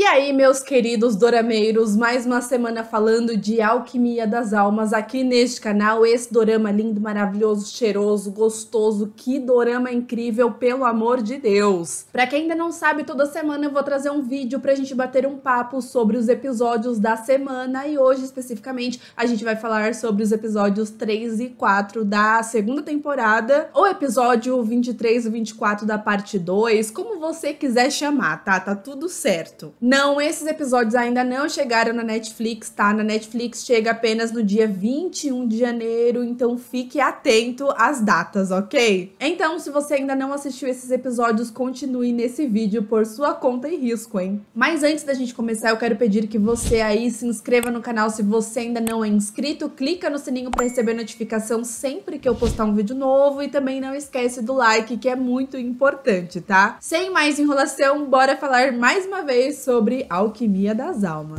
E aí, meus queridos dorameiros, mais uma semana falando de Alquimia das Almas aqui neste canal. Esse dorama lindo, maravilhoso, cheiroso, gostoso, que dorama incrível, pelo amor de Deus. Para quem ainda não sabe, toda semana eu vou trazer um vídeo pra gente bater um papo sobre os episódios da semana e hoje especificamente a gente vai falar sobre os episódios 3 e 4 da segunda temporada, ou episódio 23 e 24 da parte 2, como você quiser chamar, tá? Tá tudo certo. Não, esses episódios ainda não chegaram na Netflix, tá? Na Netflix chega apenas no dia 21 de janeiro, então fique atento às datas, ok? Então, se você ainda não assistiu esses episódios, continue nesse vídeo por sua conta e risco, hein? Mas antes da gente começar, eu quero pedir que você aí se inscreva no canal se você ainda não é inscrito, clica no sininho para receber notificação sempre que eu postar um vídeo novo e também não esquece do like, que é muito importante, tá? Sem mais enrolação, bora falar mais uma vez sobre sobre Alquimia das Almas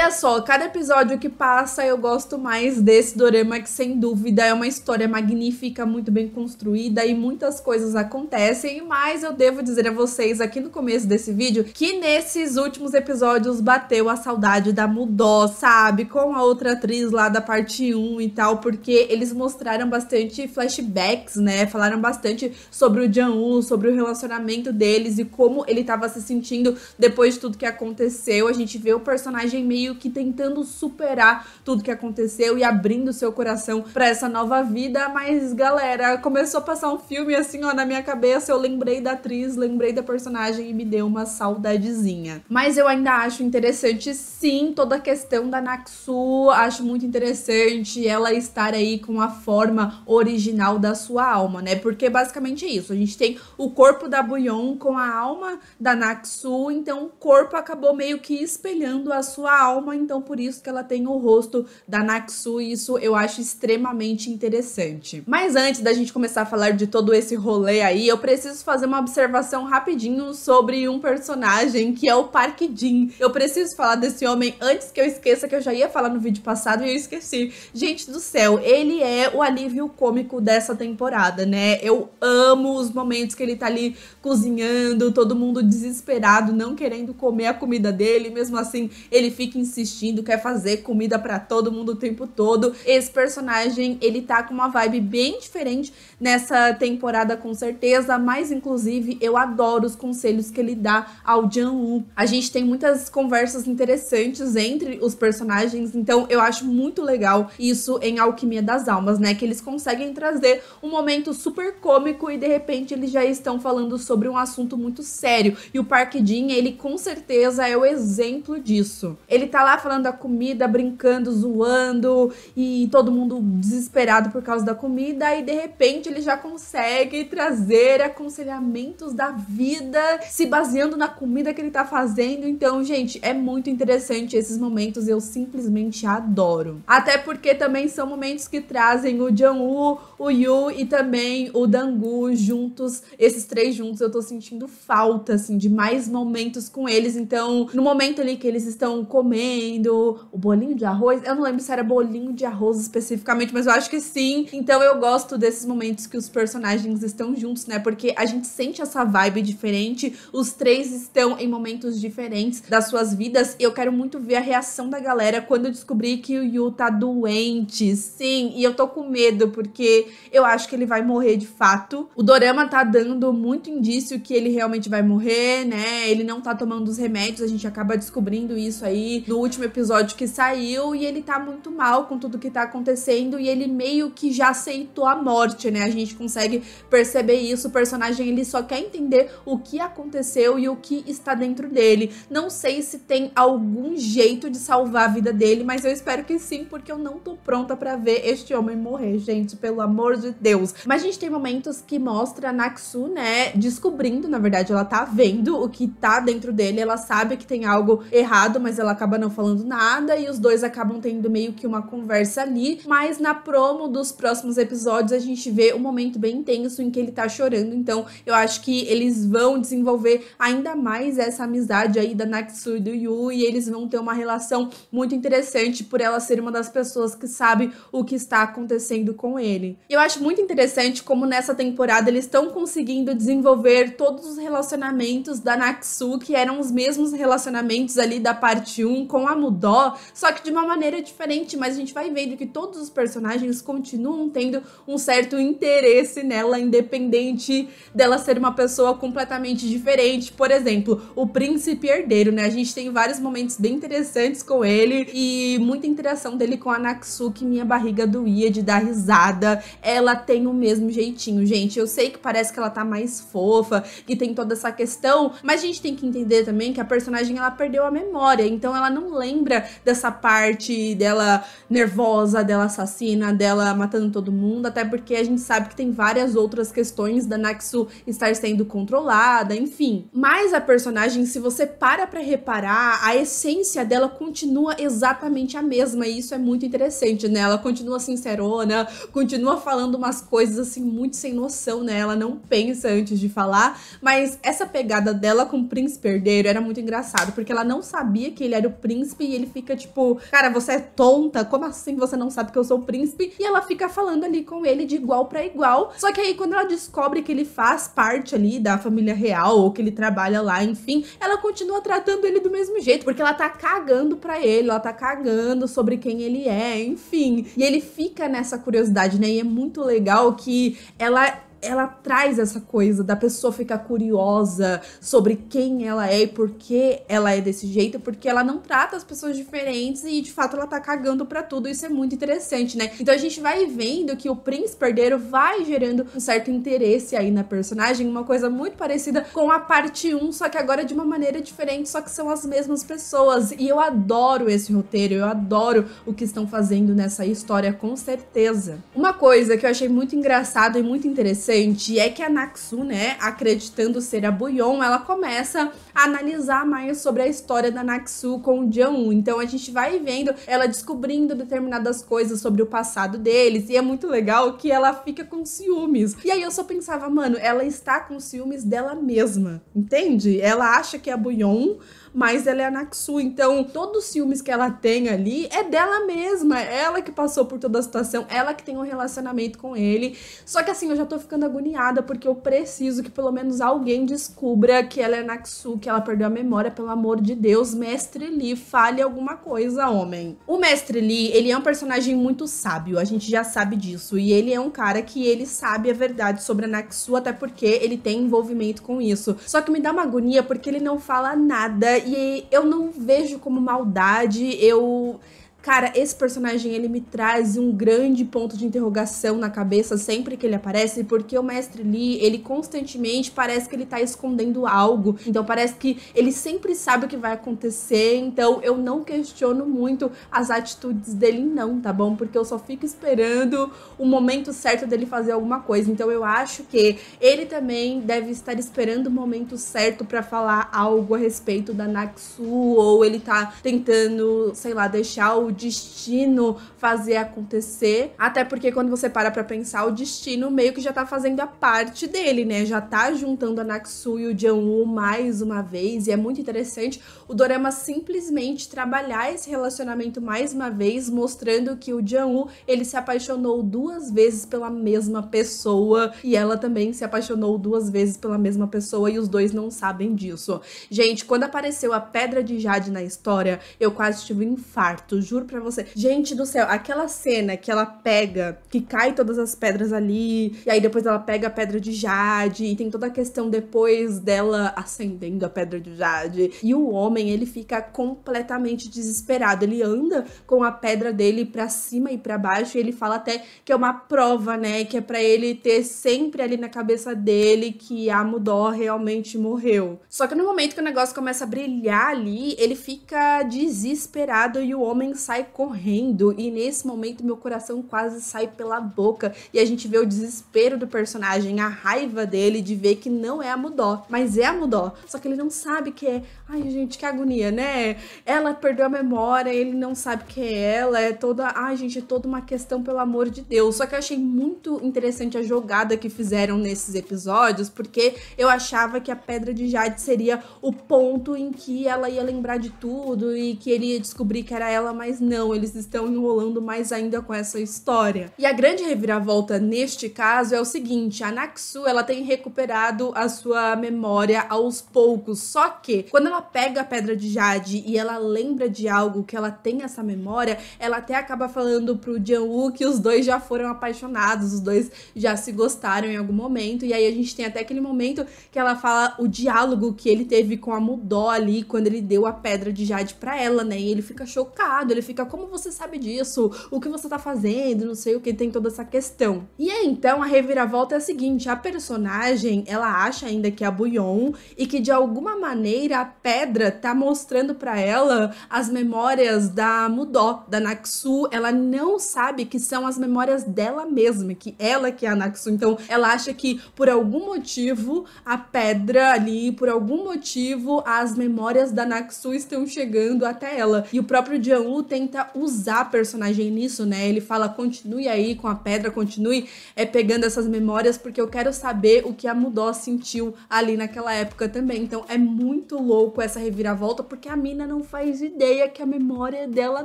olha só, cada episódio que passa eu gosto mais desse dorama que sem dúvida é uma história magnífica, muito bem construída e muitas coisas acontecem, mas eu devo dizer a vocês aqui no começo desse vídeo que nesses últimos episódios bateu a saudade da Mudó, sabe? Com a outra atriz lá da parte 1 e tal, porque eles mostraram bastante flashbacks, né? Falaram bastante sobre o jang sobre o relacionamento deles e como ele tava se sentindo depois de tudo que aconteceu. A gente vê o personagem meio meio que tentando superar tudo que aconteceu e abrindo seu coração para essa nova vida. Mas, galera, começou a passar um filme assim, ó, na minha cabeça. Eu lembrei da atriz, lembrei da personagem e me deu uma saudadezinha. Mas eu ainda acho interessante, sim, toda a questão da Naksu. Acho muito interessante ela estar aí com a forma original da sua alma, né? Porque basicamente é isso. A gente tem o corpo da Buyon com a alma da Naksu, então o corpo acabou meio que espelhando a sua alma alma, então por isso que ela tem o rosto da Naksu, e isso eu acho extremamente interessante. Mas antes da gente começar a falar de todo esse rolê aí, eu preciso fazer uma observação rapidinho sobre um personagem que é o Park Jin. Eu preciso falar desse homem antes que eu esqueça que eu já ia falar no vídeo passado e eu esqueci. Gente do céu, ele é o alívio cômico dessa temporada, né? Eu amo os momentos que ele tá ali cozinhando, todo mundo desesperado, não querendo comer a comida dele, mesmo assim ele fica em insistindo, quer fazer comida para todo mundo o tempo todo. Esse personagem, ele tá com uma vibe bem diferente nessa temporada com certeza, mas inclusive eu adoro os conselhos que ele dá ao Jian-Woo. A gente tem muitas conversas interessantes entre os personagens, então eu acho muito legal isso em Alquimia das Almas, né? Que eles conseguem trazer um momento super cômico e de repente eles já estão falando sobre um assunto muito sério. E o Park Jin, ele com certeza é o exemplo disso. Ele tá ficar lá falando da comida, brincando, zoando e todo mundo desesperado por causa da comida. E de repente ele já consegue trazer aconselhamentos da vida se baseando na comida que ele tá fazendo. Então, gente, é muito interessante esses momentos. Eu simplesmente adoro. Até porque também são momentos que trazem o Jung-woo, o Yu e também o Dangu juntos. Esses três juntos eu tô sentindo falta, assim, de mais momentos com eles. Então, no momento ali que eles estão comendo, comendo, o bolinho de arroz. Eu não lembro se era bolinho de arroz especificamente, mas eu acho que sim. Então eu gosto desses momentos que os personagens estão juntos, né? Porque a gente sente essa vibe diferente, os três estão em momentos diferentes das suas vidas. E eu quero muito ver a reação da galera quando eu descobri que o Yu tá doente. Sim, e eu tô com medo, porque eu acho que ele vai morrer de fato. O Dorama tá dando muito indício que ele realmente vai morrer, né? Ele não tá tomando os remédios, a gente acaba descobrindo isso aí no último episódio que saiu e ele tá muito mal com tudo que tá acontecendo e ele meio que já aceitou a morte, né? A gente consegue perceber isso. O personagem ele só quer entender o que aconteceu e o que está dentro dele. Não sei se tem algum jeito de salvar a vida dele, mas eu espero que sim, porque eu não tô pronta para ver este homem morrer, gente, pelo amor de Deus. Mas a gente tem momentos que mostra a Naxu, né, descobrindo, na verdade, ela tá vendo o que tá dentro dele, ela sabe que tem algo errado, mas ela acaba não falando nada e os dois acabam tendo meio que uma conversa ali, mas na promo dos próximos episódios a gente vê um momento bem intenso em que ele tá chorando, então eu acho que eles vão desenvolver ainda mais essa amizade aí da Natsu e do Yu e eles vão ter uma relação muito interessante por ela ser uma das pessoas que sabe o que está acontecendo com ele. Eu acho muito interessante como nessa temporada eles estão conseguindo desenvolver todos os relacionamentos da Natsu que eram os mesmos relacionamentos ali da parte 1 com a Mudó, só que de uma maneira diferente, mas a gente vai vendo que todos os personagens continuam tendo um certo interesse nela, independente dela ser uma pessoa completamente diferente. Por exemplo, o príncipe herdeiro, né? A gente tem vários momentos bem interessantes com ele e muita interação dele com a que minha barriga doía de dar risada. Ela tem o mesmo jeitinho, gente. Eu sei que parece que ela tá mais fofa, que tem toda essa questão, mas a gente tem que entender também que a personagem ela perdeu a memória, então ela não não lembra dessa parte dela nervosa, dela assassina, dela matando todo mundo, até porque a gente sabe que tem várias outras questões da Naxu estar sendo controlada, enfim. Mas a personagem, se você para pra reparar, a essência dela continua exatamente a mesma, e isso é muito interessante, né? Ela continua sincerona, continua falando umas coisas assim muito sem noção, né? Ela não pensa antes de falar, mas essa pegada dela com o príncipe herdeiro era muito engraçado, porque ela não sabia que ele era o príncipe príncipe e ele fica tipo, cara, você é tonta, como assim você não sabe que eu sou o príncipe? E ela fica falando ali com ele de igual para igual. Só que aí quando ela descobre que ele faz parte ali da família real ou que ele trabalha lá, enfim, ela continua tratando ele do mesmo jeito, porque ela tá cagando para ele, ela tá cagando sobre quem ele é, enfim. E ele fica nessa curiosidade, né? E é muito legal que ela ela traz essa coisa da pessoa ficar curiosa sobre quem ela é e por que ela é desse jeito, porque ela não trata as pessoas diferentes e de fato ela tá cagando para tudo. Isso é muito interessante, né? Então a gente vai vendo que o príncipe herdeiro vai gerando um certo interesse aí na personagem, uma coisa muito parecida com a parte 1, só que agora de uma maneira diferente, só que são as mesmas pessoas. E eu adoro esse roteiro, eu adoro o que estão fazendo nessa história, com certeza. Uma coisa que eu achei muito engraçado e muito interessante interessante é que a Naxu, né, acreditando ser a Buyon, ela começa a analisar mais sobre a história da Naxu com o Jeon. Então a gente vai vendo ela descobrindo determinadas coisas sobre o passado deles e é muito legal que ela fica com ciúmes. E aí eu só pensava, mano, ela está com ciúmes dela mesma, entende? Ela acha que é a Buyon mas ela é a Naksu. Então, todos os filmes que ela tem ali é dela mesma. É ela que passou por toda a situação, ela que tem um relacionamento com ele. Só que assim, eu já tô ficando agoniada porque eu preciso que pelo menos alguém descubra que ela é Naksu, que ela perdeu a memória, pelo amor de Deus, mestre Lee, fale alguma coisa, homem. O mestre Lee, ele é um personagem muito sábio, a gente já sabe disso, e ele é um cara que ele sabe a verdade sobre a Naksu, até porque ele tem envolvimento com isso. Só que me dá uma agonia porque ele não fala nada e eu não vejo como maldade, eu Cara, esse personagem ele me traz um grande ponto de interrogação na cabeça sempre que ele aparece, porque o mestre Lee, ele constantemente parece que ele tá escondendo algo. Então parece que ele sempre sabe o que vai acontecer, então eu não questiono muito as atitudes dele não, tá bom? Porque eu só fico esperando o momento certo dele fazer alguma coisa. Então eu acho que ele também deve estar esperando o momento certo para falar algo a respeito da Naxu, ou ele tá tentando, sei lá, deixar o destino fazer acontecer. Até porque quando você para pra pensar, o destino meio que já tá fazendo a parte dele, né? Já tá juntando a Naksu e o Jianwoo mais uma vez. E é muito interessante o Dorama simplesmente trabalhar esse relacionamento mais uma vez, mostrando que o Jianwoo, ele se apaixonou duas vezes pela mesma pessoa. E ela também se apaixonou duas vezes pela mesma pessoa e os dois não sabem disso. Gente, quando apareceu a Pedra de Jade na história, eu quase tive um infarto, juro juro pra você. Gente do céu, aquela cena que ela pega, que cai todas as pedras ali, e aí depois ela pega a pedra de Jade, e tem toda a questão depois dela acendendo a pedra de Jade. E o homem, ele fica completamente desesperado. Ele anda com a pedra dele pra cima e pra baixo, e ele fala até que é uma prova, né? Que é pra ele ter sempre ali na cabeça dele que a Mudó realmente morreu. Só que no momento que o negócio começa a brilhar ali, ele fica desesperado e o homem sai correndo e nesse momento meu coração quase sai pela boca e a gente vê o desespero do personagem, a raiva dele de ver que não é a Mudó, mas é a Mudó. Só que ele não sabe que é. Ai, gente, que agonia, né? Ela perdeu a memória, ele não sabe que é ela, é toda, ai, gente, é toda uma questão pelo amor de Deus. Só que eu achei muito interessante a jogada que fizeram nesses episódios, porque eu achava que a Pedra de Jade seria o ponto em que ela ia lembrar de tudo e que ele ia descobrir que era ela, mas mas não, eles estão enrolando mais ainda com essa história. E a grande reviravolta neste caso é o seguinte, a Naksu, ela tem recuperado a sua memória aos poucos, só que quando ela pega a pedra de Jade e ela lembra de algo que ela tem essa memória, ela até acaba falando pro Jianwoo que os dois já foram apaixonados, os dois já se gostaram em algum momento, e aí a gente tem até aquele momento que ela fala o diálogo que ele teve com a Mudó ali, quando ele deu a pedra de Jade para ela, né? E ele fica chocado, ele fica, como você sabe disso? O que você tá fazendo? Não sei o que, tem toda essa questão. E aí, então, a reviravolta é a seguinte: a personagem, ela acha ainda que é a Buyon e que de alguma maneira a pedra tá mostrando para ela as memórias da Mudó, da Naksu. Ela não sabe que são as memórias dela mesma, que ela que é a Naksu. Então, ela acha que por algum motivo a pedra ali, por algum motivo as memórias da Naksu estão chegando até ela. E o próprio Jianlu tem tenta usar a personagem nisso, né? Ele fala: continue aí com a pedra, continue é, pegando essas memórias, porque eu quero saber o que a Mudó sentiu ali naquela época também. Então é muito louco essa reviravolta, porque a mina não faz ideia que a memória é dela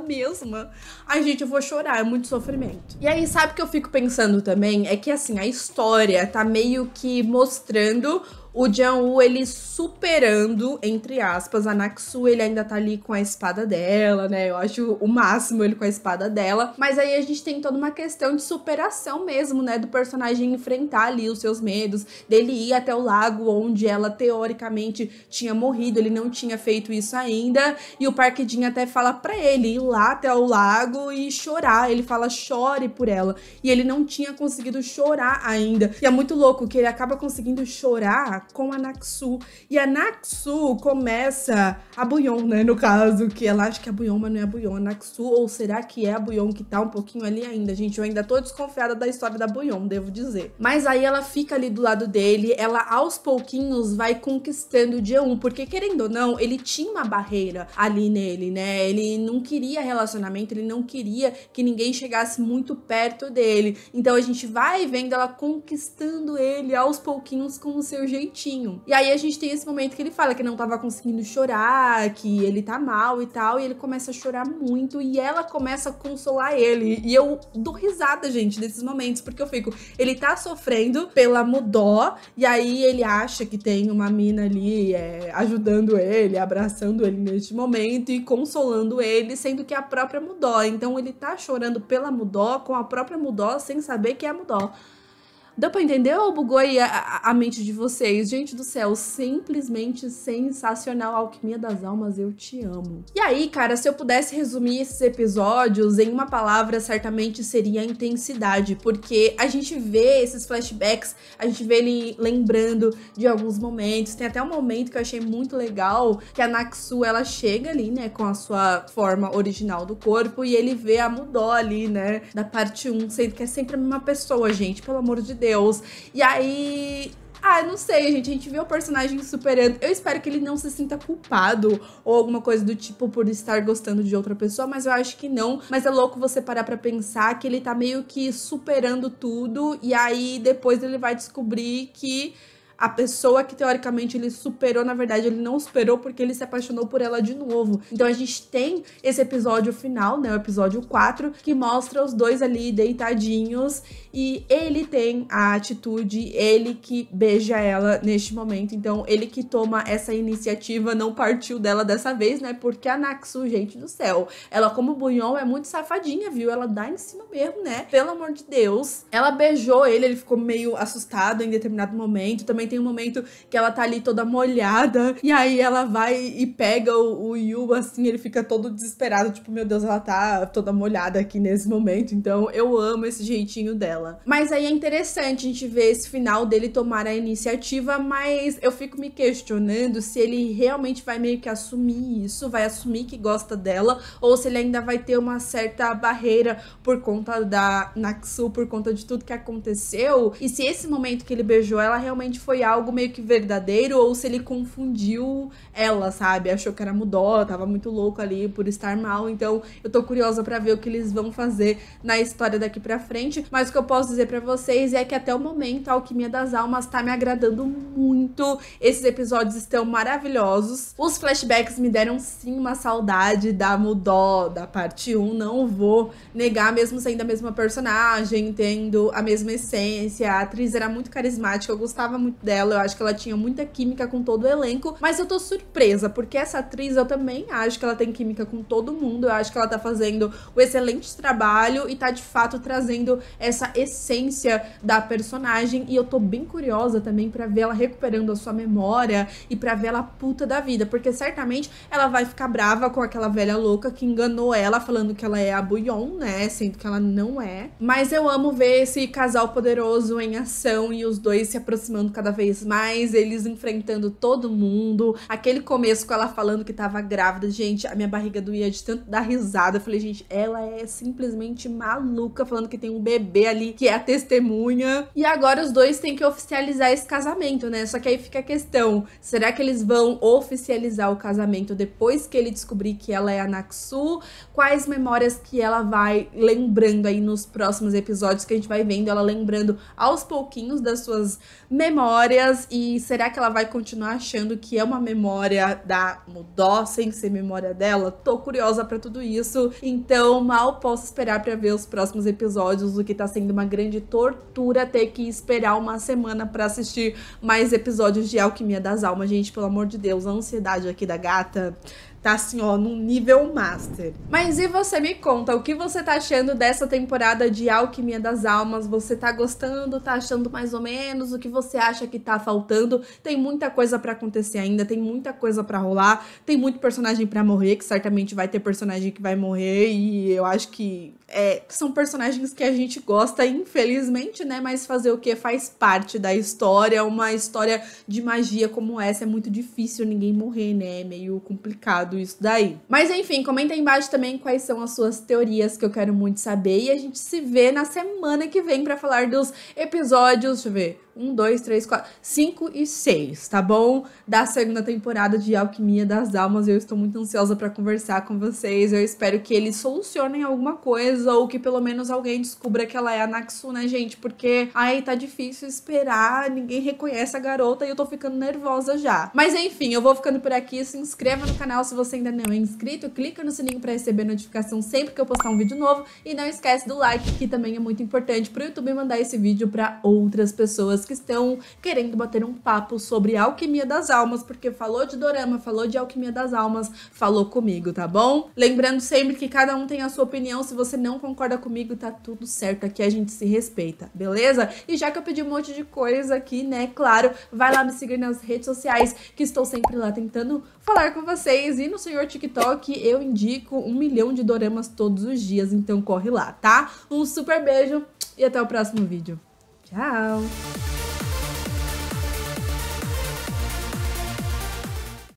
mesma. Ai, gente, eu vou chorar, é muito sofrimento. E aí, sabe o que eu fico pensando também? É que assim, a história tá meio que mostrando o Jianwoo, ele superando, entre aspas, a Naxu, ele ainda tá ali com a espada dela, né? Eu acho o máximo ele com a espada dela. Mas aí a gente tem toda uma questão de superação mesmo, né? Do personagem enfrentar ali os seus medos, dele ir até o lago onde ela teoricamente tinha morrido, ele não tinha feito isso ainda. E o Park Jin até fala para ele ir lá até o lago e chorar. Ele fala, chore por ela. E ele não tinha conseguido chorar ainda. E é muito louco que ele acaba conseguindo chorar com a Naksu. E a Naksu começa a Buyon, né? No caso, que ela acha que é a Buyon, mas não é a Buyon, a Naksu. Ou será que é a Buyon que tá um pouquinho ali ainda, gente? Eu ainda tô desconfiada da história da Buyon, devo dizer. Mas aí ela fica ali do lado dele, ela aos pouquinhos vai conquistando o dia 1, porque querendo ou não, ele tinha uma barreira ali nele, né? Ele não queria relacionamento, ele não queria que ninguém chegasse muito perto dele. Então a gente vai vendo ela conquistando ele aos pouquinhos com o seu jeitinho e aí a gente tem esse momento que ele fala que não tava conseguindo chorar, que ele tá mal e tal, e ele começa a chorar muito e ela começa a consolar ele. E eu dou risada, gente, desses momentos, porque eu fico, ele tá sofrendo pela mudó, e aí ele acha que tem uma mina ali é, ajudando ele, abraçando ele neste momento e consolando ele, sendo que é a própria mudó. Então ele tá chorando pela mudó com a própria mudó sem saber que é a mudó. Deu pra entender ou bugou aí a, a, mente de vocês? Gente do céu, simplesmente sensacional. Alquimia das Almas, eu te amo. E aí, cara, se eu pudesse resumir esses episódios em uma palavra, certamente seria intensidade, porque a gente vê esses flashbacks, a gente vê ele lembrando de alguns momentos. Tem até um momento que eu achei muito legal, que a Naksu, ela chega ali, né, com a sua forma original do corpo e ele vê a Mudó ali, né, da parte 1, sendo que é sempre a mesma pessoa, gente, pelo amor de Deus. Deus. E aí ah, não sei, gente. A gente vê o personagem superando. Eu espero que ele não se sinta culpado ou alguma coisa do tipo por estar gostando de outra pessoa, mas eu acho que não. Mas é louco você parar pra pensar que ele tá meio que superando tudo e aí depois ele vai descobrir que a pessoa que teoricamente ele superou, na verdade ele não superou porque ele se apaixonou por ela de novo. Então a gente tem esse episódio final, né, o episódio 4, que mostra os dois ali deitadinhos e ele tem a atitude, ele que beija ela neste momento. Então ele que toma essa iniciativa, não partiu dela dessa vez, né? Porque a Naxu, gente do céu, ela como bunhão é muito safadinha, viu? Ela dá em cima mesmo, né? Pelo amor de Deus. Ela beijou ele, ele ficou meio assustado em determinado momento. Também também tem um momento que ela tá ali toda molhada. E aí ela vai e pega o, o Yu, assim, ele fica todo desesperado. Tipo, meu Deus, ela tá toda molhada aqui nesse momento. Então eu amo esse jeitinho dela. Mas aí é interessante a gente ver esse final dele tomar a iniciativa, mas eu fico me questionando se ele realmente vai meio que assumir isso, vai assumir que gosta dela, ou se ele ainda vai ter uma certa barreira por conta da Naxu, por conta de tudo que aconteceu. E se esse momento que ele beijou ela realmente foi foi algo meio que verdadeiro ou se ele confundiu ela, sabe? Achou que era mudó, tava muito louco ali por estar mal. Então, eu tô curiosa para ver o que eles vão fazer na história daqui para frente. Mas o que eu posso dizer para vocês é que até o momento a Alquimia das Almas tá me agradando muito. Esses episódios estão maravilhosos. Os flashbacks me deram sim uma saudade da mudó da parte 1, não vou negar mesmo sendo a mesma personagem, tendo a mesma essência. A atriz era muito carismática, eu gostava muito dela. Eu acho que ela tinha muita química com todo o elenco, mas eu tô surpresa, porque essa atriz eu também acho que ela tem química com todo mundo. Eu acho que ela tá fazendo um excelente trabalho e tá de fato trazendo essa essência da personagem. E eu tô bem curiosa também para ver ela recuperando a sua memória e para ver ela puta da vida, porque certamente ela vai ficar brava com aquela velha louca que enganou ela falando que ela é a Buyon, né? Sendo que ela não é. Mas eu amo ver esse casal poderoso em ação e os dois se aproximando cada vez mais, eles enfrentando todo mundo. Aquele começo com ela falando que tava grávida, gente, a minha barriga doía de tanto dar risada. Eu falei, gente, ela é simplesmente maluca, falando que tem um bebê ali que é a testemunha. E agora os dois têm que oficializar esse casamento, né? Só que aí fica a questão: será que eles vão oficializar o casamento depois que ele descobrir que ela é a Naksu? Quais memórias que ela vai lembrando aí nos próximos episódios que a gente vai vendo ela lembrando aos pouquinhos das suas memórias? memórias e será que ela vai continuar achando que é uma memória da Mudó sem ser memória dela? Tô curiosa para tudo isso, então mal posso esperar para ver os próximos episódios, o que tá sendo uma grande tortura ter que esperar uma semana para assistir mais episódios de Alquimia das Almas, gente, pelo amor de Deus, a ansiedade aqui da gata tá assim, ó, num nível master. Mas e você me conta, o que você tá achando dessa temporada de Alquimia das Almas? Você tá gostando, tá achando mais ou menos? O que você acha que tá faltando? Tem muita coisa para acontecer ainda, tem muita coisa para rolar, tem muito personagem para morrer, que certamente vai ter personagem que vai morrer e eu acho que é, são personagens que a gente gosta, infelizmente, né? Mas fazer o que faz parte da história, uma história de magia como essa é muito difícil ninguém morrer, né? É meio complicado errado isso daí. Mas enfim, comenta aí embaixo também quais são as suas teorias que eu quero muito saber. E a gente se vê na semana que vem para falar dos episódios. Deixa eu ver. 1, 2, 3, 4, 5 e 6, tá bom? Da segunda temporada de Alquimia das Almas. Eu estou muito ansiosa para conversar com vocês. Eu espero que eles solucionem alguma coisa ou que pelo menos alguém descubra que ela é a Naksu, né, gente? Porque aí tá difícil esperar, ninguém reconhece a garota e eu tô ficando nervosa já. Mas enfim, eu vou ficando por aqui. Se inscreva no canal se você ainda não é inscrito, clica no sininho para receber notificação sempre que eu postar um vídeo novo e não esquece do like, que também é muito importante para o YouTube mandar esse vídeo para outras pessoas pessoas que estão querendo bater um papo sobre alquimia das almas, porque falou de dorama, falou de alquimia das almas, falou comigo, tá bom? Lembrando sempre que cada um tem a sua opinião, se você não concorda comigo, tá tudo certo, aqui a gente se respeita, beleza? E já que eu pedi um monte de coisa aqui, né, claro, vai lá me seguir nas redes sociais, que estou sempre lá tentando falar com vocês, e no senhor TikTok eu indico um milhão de doramas todos os dias, então corre lá, tá? Um super beijo e até o próximo vídeo. Ciao!